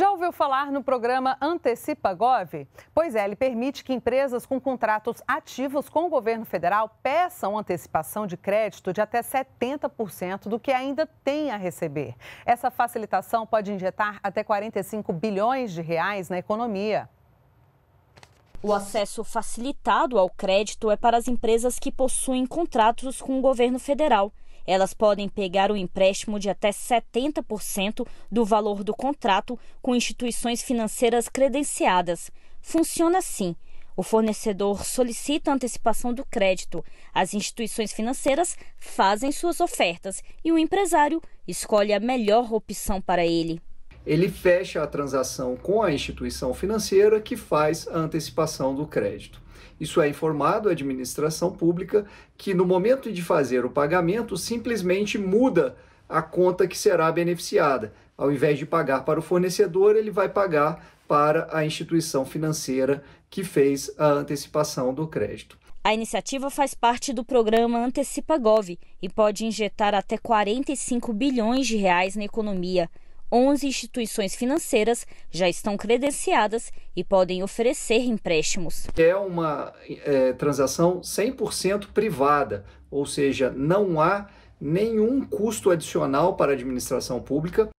Já ouviu falar no programa Antecipa Gov? Pois é, ele permite que empresas com contratos ativos com o governo federal peçam antecipação de crédito de até 70% do que ainda tem a receber. Essa facilitação pode injetar até 45 bilhões de reais na economia. O acesso facilitado ao crédito é para as empresas que possuem contratos com o governo federal elas podem pegar um empréstimo de até 70% do valor do contrato com instituições financeiras credenciadas. Funciona assim. O fornecedor solicita antecipação do crédito, as instituições financeiras fazem suas ofertas e o empresário escolhe a melhor opção para ele. Ele fecha a transação com a instituição financeira que faz a antecipação do crédito. Isso é informado à administração pública que no momento de fazer o pagamento simplesmente muda a conta que será beneficiada. Ao invés de pagar para o fornecedor, ele vai pagar para a instituição financeira que fez a antecipação do crédito. A iniciativa faz parte do programa Antecipa Gov e pode injetar até 45 bilhões de reais na economia. 11 instituições financeiras já estão credenciadas e podem oferecer empréstimos. É uma é, transação 100% privada, ou seja, não há nenhum custo adicional para a administração pública.